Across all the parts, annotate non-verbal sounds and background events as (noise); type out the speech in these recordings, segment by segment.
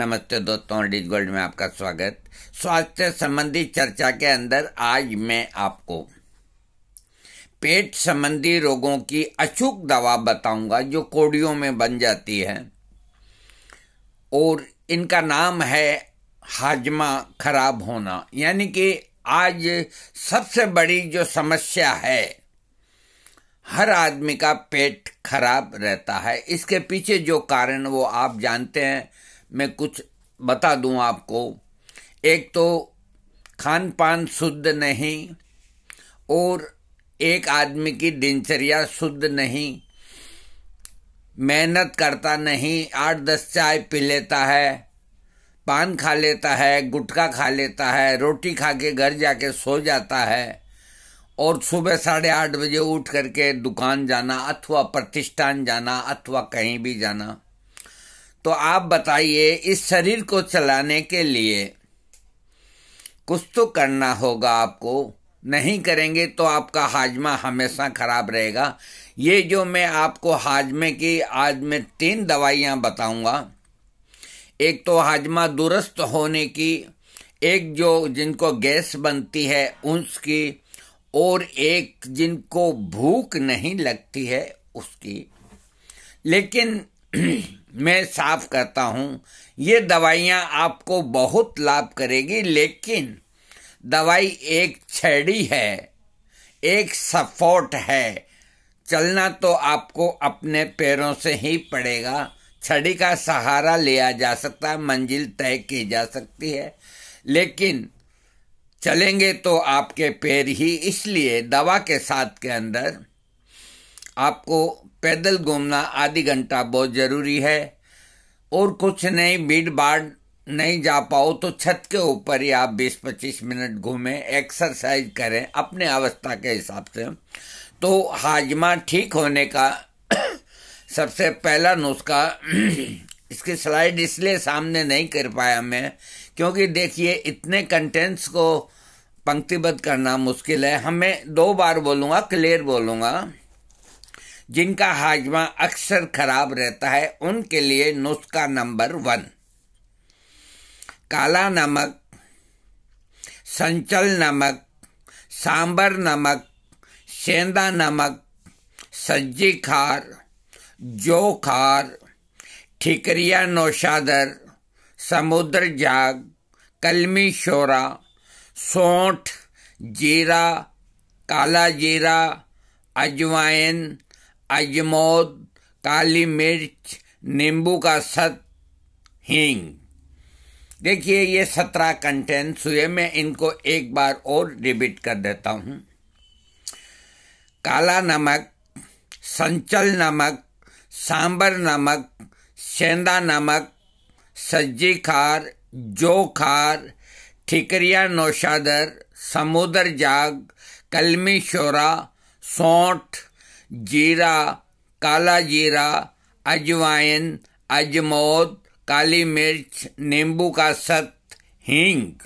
नमस्ते दोस्तों डिज गोल्ड में आपका स्वागत स्वास्थ्य संबंधी चर्चा के अंदर आज मैं आपको पेट संबंधी रोगों की अचूक दवा बताऊंगा जो कोडियों में बन जाती है और इनका नाम है हाजमा खराब होना यानी कि आज सबसे बड़ी जो समस्या है हर आदमी का पेट खराब रहता है इसके पीछे जो कारण वो आप जानते हैं मैं कुछ बता दूं आपको एक तो खान पान शुद्ध नहीं और एक आदमी की दिनचर्या शुद्ध नहीं मेहनत करता नहीं आठ दस चाय पी लेता है पान खा लेता है गुटखा खा लेता है रोटी खा के घर जाके सो जाता है और सुबह साढ़े आठ बजे उठ करके दुकान जाना अथवा प्रतिष्ठान जाना अथवा कहीं भी जाना तो आप बताइए इस शरीर को चलाने के लिए कुछ तो करना होगा आपको नहीं करेंगे तो आपका हाजमा हमेशा ख़राब रहेगा ये जो मैं आपको हाजमे की आज मैं तीन दवाइयां बताऊंगा एक तो हाजमा दुरुस्त होने की एक जो जिनको गैस बनती है उसकी और एक जिनको भूख नहीं लगती है उसकी लेकिन (clears throat) मैं साफ कहता हूँ ये दवाइयाँ आपको बहुत लाभ करेगी लेकिन दवाई एक छड़ी है एक सपोर्ट है चलना तो आपको अपने पैरों से ही पड़ेगा छड़ी का सहारा लिया जा सकता है मंजिल तय की जा सकती है लेकिन चलेंगे तो आपके पैर ही इसलिए दवा के साथ के अंदर आपको पैदल घूमना आधी घंटा बहुत ज़रूरी है और कुछ नहीं भीड़ भाड़ नहीं जा पाओ तो छत के ऊपर ही आप 20-25 मिनट घूमें एक्सरसाइज करें अपने अवस्था के हिसाब से तो हाजमा ठीक होने का (clears throat) सबसे पहला नुस्खा (clears throat) इसकी स्लाइड इसलिए सामने नहीं कर पाया मैं क्योंकि देखिए इतने कंटेंट्स को पंक्तिबद्ध करना मुश्किल है हमें दो बार बोलूँगा क्लियर बोलूँगा जिनका हाजमा अक्सर खराब रहता है उनके लिए नुस्खा नंबर वन काला नमक संचल नमक सांबर नमक सेंधा नमक सज्जी खार जो खार ठिकरिया नौशादर समुद्र जाग कलमी शोरा सौठ जीरा काला जीरा अजवाइन अजमोद काली मिर्च नींबू का सत हींग देखिए ये सत्रह कंटेंट्स हुए मैं इनको एक बार और डिबिट कर देता हूँ काला नमक संचल नमक सांबर नमक सेंधा नमक सज्जी खार जो खार ठिकरिया नौशादर समुद्र जाग कलमी शोरा सौठ जीरा काला जीरा अजवाइन अजमोद काली मिर्च नींबू का सत हींग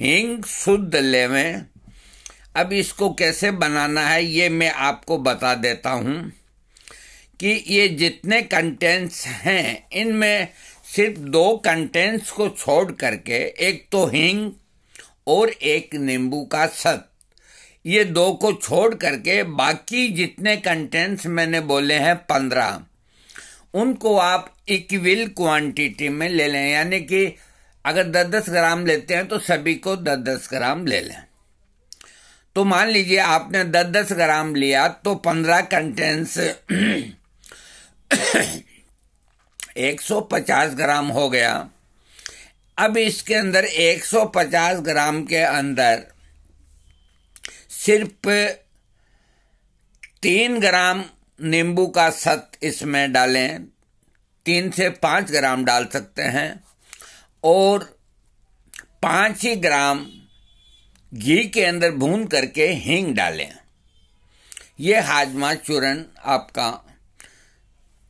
हींग शुद्ध लेवें अब इसको कैसे बनाना है ये मैं आपको बता देता हूँ कि ये जितने कंटेंट्स हैं इनमें सिर्फ दो कंटेंट्स को छोड़ करके एक तो हींग और एक नींबू का सत ये दो को छोड़ करके बाकी जितने कंटेंट्स मैंने बोले हैं पंद्रह उनको आप इक्विल क्वांटिटी में ले लें यानी कि अगर दस दस ग्राम लेते हैं तो सभी को दस दस ग्राम ले लें तो मान लीजिए आपने दस दस ग्राम लिया तो पंद्रह कंटेंट्स (coughs) एक सौ पचास ग्राम हो गया अब इसके अंदर एक सौ पचास ग्राम के अंदर सिर्फ तीन ग्राम नींबू का सत इसमें डालें तीन से पाँच ग्राम डाल सकते हैं और पाँच ही ग्राम घी के अंदर भून करके हींग डालें यह हाजमा चूर्ण आपका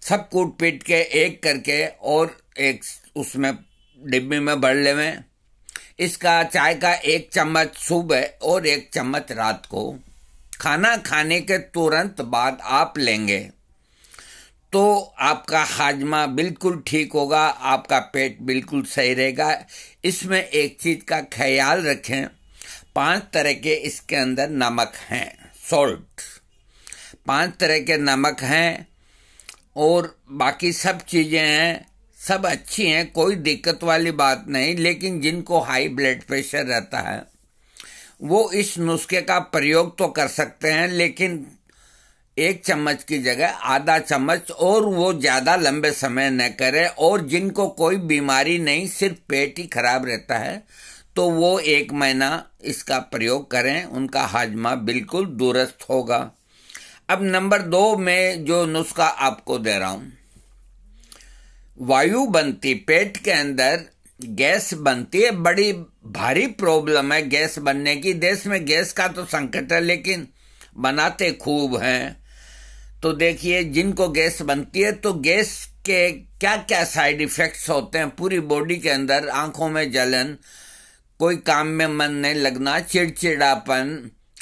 सब कूट पीट के एक करके और एक उसमें डिब्बे में भर लेवें इसका चाय का एक चम्मच सुबह और एक चम्मच रात को खाना खाने के तुरंत बाद आप लेंगे तो आपका हाजमा बिल्कुल ठीक होगा आपका पेट बिल्कुल सही रहेगा इसमें एक चीज़ का ख्याल रखें पांच तरह के इसके अंदर नमक हैं सॉल्ट पांच तरह के नमक हैं और बाकी सब चीज़ें हैं सब अच्छी हैं कोई दिक्कत वाली बात नहीं लेकिन जिनको हाई ब्लड प्रेशर रहता है वो इस नुस्खे का प्रयोग तो कर सकते हैं लेकिन एक चम्मच की जगह आधा चम्मच और वो ज़्यादा लंबे समय न करें और जिनको कोई बीमारी नहीं सिर्फ पेट ही खराब रहता है तो वो एक महीना इसका प्रयोग करें उनका हाजमा बिल्कुल दुरुस्त होगा अब नंबर दो में जो नुस्खा आपको दे रहा हूँ वायु बनती पेट के अंदर गैस बनती है बड़ी भारी प्रॉब्लम है गैस बनने की देश में गैस का तो संकट है लेकिन बनाते खूब हैं तो देखिए जिनको गैस बनती है तो गैस के क्या क्या साइड इफेक्ट्स होते हैं पूरी बॉडी के अंदर आंखों में जलन कोई काम में मन नहीं लगना चिड़चिड़ापन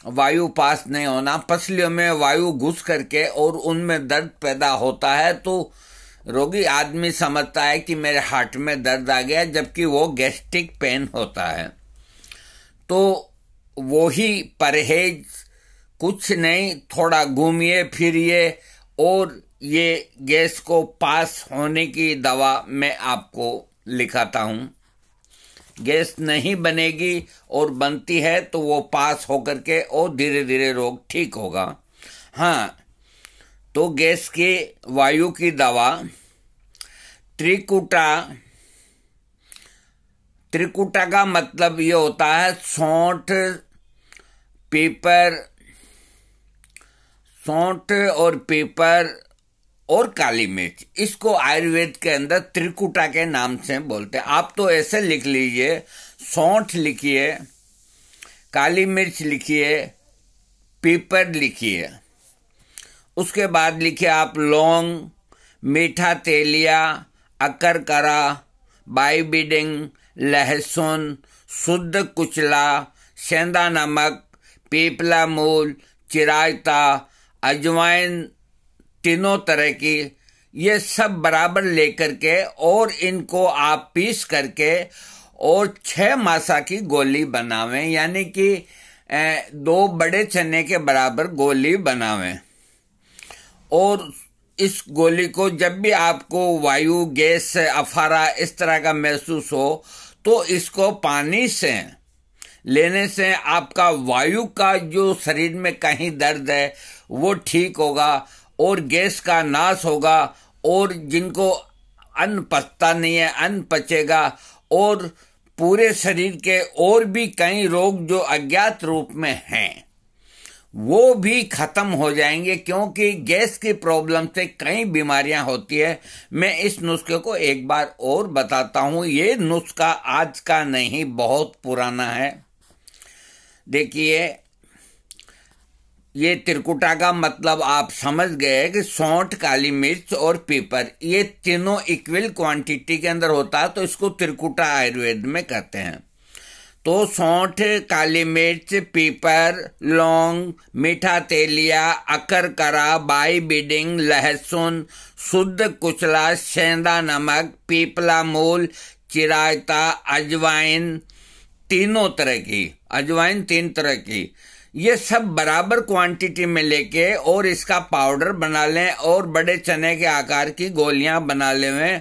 वायु पास नहीं होना पसलियों में वायु घुस करके और उनमें दर्द पैदा होता है तो रोगी आदमी समझता है कि मेरे हार्ट में दर्द आ गया जबकि वो गैस्ट्रिक पेन होता है तो वो ही परहेज कुछ नहीं थोड़ा घूमिए फिरिए और ये गैस को पास होने की दवा मैं आपको लिखाता हूँ गैस नहीं बनेगी और बनती है तो वो पास होकर के और धीरे धीरे रोग ठीक होगा हाँ तो गैस के वायु की दवा त्रिकुटा त्रिकुटा का मतलब ये होता है सौठ पेपर सौठ और पेपर और काली मिर्च इसको आयुर्वेद के अंदर त्रिकुटा के नाम से बोलते हैं आप तो ऐसे लिख लीजिए सौठ लिखिए काली मिर्च लिखिए पेपर लिखिए उसके बाद लिखे आप लौंग मीठा तेलिया अकरकरा बाईबिडिंग लहसुन शुद्ध कुचला सेंधा नमक पीपला मूल चिरायता अजवाइन तीनों तरह की ये सब बराबर लेकर के और इनको आप पीस करके और छः मासा की गोली बनावें यानी कि दो बड़े चने के बराबर गोली बनावें और इस गोली को जब भी आपको वायु गैस अफारा इस तरह का महसूस हो तो इसको पानी से लेने से आपका वायु का जो शरीर में कहीं दर्द है वो ठीक होगा और गैस का नाश होगा और जिनको अन्न पचता नहीं है अन्न पचेगा और पूरे शरीर के और भी कई रोग जो अज्ञात रूप में हैं वो भी खत्म हो जाएंगे क्योंकि गैस की प्रॉब्लम से कई बीमारियां होती है मैं इस नुस्खे को एक बार और बताता हूं ये नुस्खा आज का नहीं बहुत पुराना है देखिए ये त्रिकुटा का मतलब आप समझ गए कि सौंठ काली मिर्च और पीपर ये तीनों इक्वल क्वांटिटी के अंदर होता है तो इसको त्रिकुटा आयुर्वेद में कहते हैं तो सौठ काली मिर्च पीपर लौंग मीठा तेलिया करा बाई बीडिंग लहसुन शुद्ध कुचला सेंधा नमक पीपला मूल चिरायता अजवाइन तीनों तरह की अजवाइन तीन तरह की ये सब बराबर क्वांटिटी में लेके और इसका पाउडर बना लें और बड़े चने के आकार की गोलियां बना लें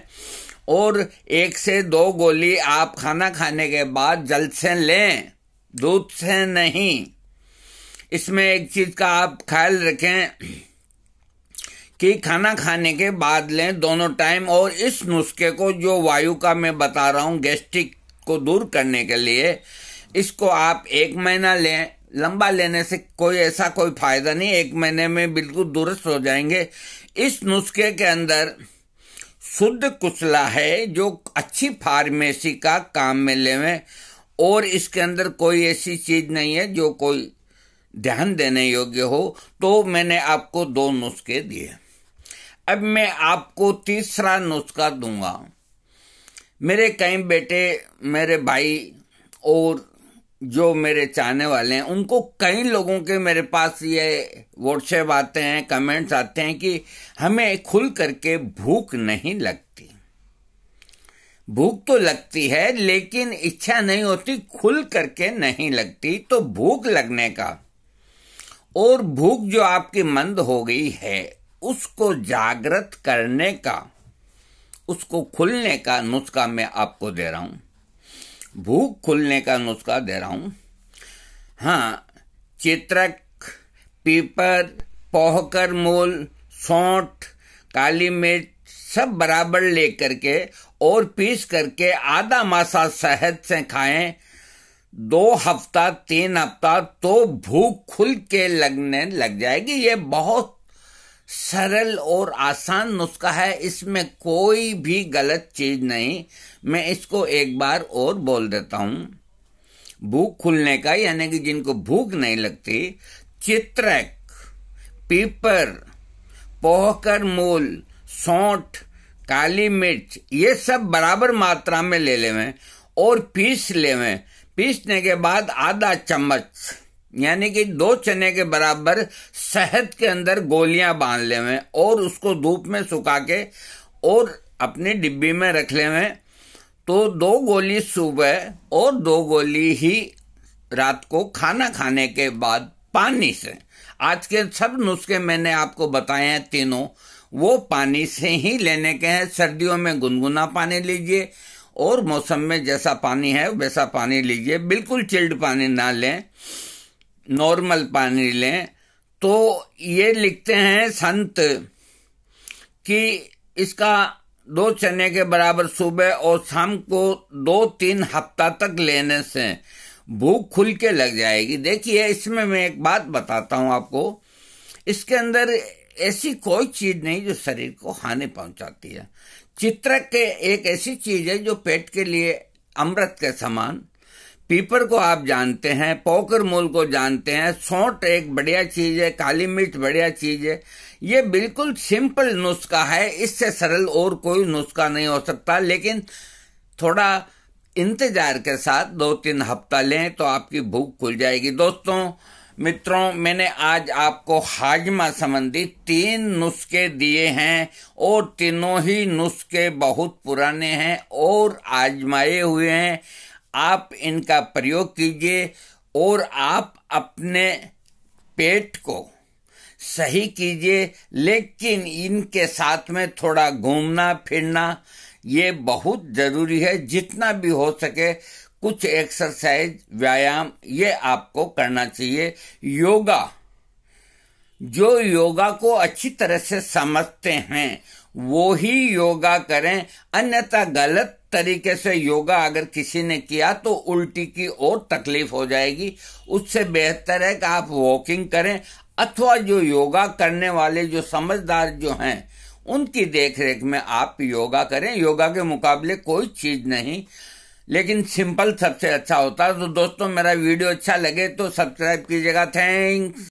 और एक से दो गोली आप खाना खाने के बाद जल से लें दूध से नहीं इसमें एक चीज का आप ख्याल रखें कि खाना खाने के बाद लें दोनों टाइम और इस नुस्खे को जो वायु का मैं बता रहा हूँ गैस्ट्रिक को दूर करने के लिए इसको आप एक महीना लें लंबा लेने से कोई ऐसा कोई फायदा नहीं एक महीने में बिल्कुल दुरुस्त हो जाएंगे इस नुस्खे के अंदर शुद्ध कुचला है जो अच्छी फार्मेसी का काम में लेवें और इसके अंदर कोई ऐसी चीज नहीं है जो कोई ध्यान देने योग्य हो तो मैंने आपको दो नुस्खे दिए अब मैं आपको तीसरा नुस्खा दूंगा मेरे कई बेटे मेरे भाई और जो मेरे चाहने वाले हैं उनको कई लोगों के मेरे पास ये व्हाट्सएप आते हैं कमेंट्स आते हैं कि हमें खुल करके भूख नहीं लगती भूख तो लगती है लेकिन इच्छा नहीं होती खुल करके नहीं लगती तो भूख लगने का और भूख जो आपकी मंद हो गई है उसको जागृत करने का उसको खुलने का नुस्खा मैं आपको दे रहा हूं भूख खुलने का नुस्खा दे रहा हूं हाँ चित्रक पीपर पोहकर मोल सौठ काली मिर्च सब बराबर लेकर के और पीस करके आधा मासा शहद से खाएं दो हफ्ता तीन हफ्ता तो भूख खुल के लगने लग जाएगी ये बहुत सरल और आसान नुस्खा है इसमें कोई भी गलत चीज़ नहीं मैं इसको एक बार और बोल देता हूं भूख खुलने का यानी कि जिनको भूख नहीं लगती चित्रक पीपर पोहकर मूल सौठ काली मिर्च ये सब बराबर मात्रा में ले लेवे और पीस लेवे पीसने के बाद आधा चम्मच यानी कि दो चने के बराबर शहद के अंदर गोलियां बांध ले हुए और उसको धूप में सुखा के और अपनी डिब्बी में रख ले हुए तो दो गोली सुबह और दो गोली ही रात को खाना खाने के बाद पानी से आज के सब नुस्खे मैंने आपको बताए हैं तीनों वो पानी से ही लेने के हैं सर्दियों में गुनगुना पानी लीजिए और मौसम में जैसा पानी है वैसा पानी लीजिए बिल्कुल चिल्ड पानी ना लें नॉर्मल पानी लें तो ये लिखते हैं संत कि इसका दो चने के बराबर सुबह और शाम को दो तीन हफ्ता तक लेने से भूख खुल के लग जाएगी देखिए इसमें मैं एक बात बताता हूं आपको इसके अंदर ऐसी कोई चीज नहीं जो शरीर को हानि पहुंचाती है चित्रक के एक ऐसी चीज है जो पेट के लिए अमृत के समान पीपर को आप जानते हैं पोकर मूल को जानते हैं सौट एक बढ़िया चीज है काली मिर्च बढ़िया चीज है ये बिल्कुल सिंपल नुस्खा है इससे सरल और कोई नुस्खा नहीं हो सकता लेकिन थोड़ा इंतजार के साथ दो तीन हफ्ता लें तो आपकी भूख खुल जाएगी दोस्तों मित्रों मैंने आज आपको हाजमा संबंधी तीन नुस्खे दिए हैं और तीनों ही नुस्खे बहुत पुराने हैं और आजमाए हुए हैं आप इनका प्रयोग कीजिए और आप अपने पेट को सही कीजिए लेकिन इनके साथ में थोड़ा घूमना फिरना ये बहुत ज़रूरी है जितना भी हो सके कुछ एक्सरसाइज व्यायाम ये आपको करना चाहिए योगा जो योगा को अच्छी तरह से समझते हैं वो ही योगा करें अन्यथा गलत तरीके से योगा अगर किसी ने किया तो उल्टी की और तकलीफ हो जाएगी उससे बेहतर है कि आप वॉकिंग करें अथवा जो योगा करने वाले जो समझदार जो हैं उनकी देखरेख में आप योगा करें योगा के मुकाबले कोई चीज नहीं लेकिन सिंपल सबसे अच्छा होता है तो दोस्तों मेरा वीडियो अच्छा लगे तो सब्सक्राइब कीजिएगा थैंक्स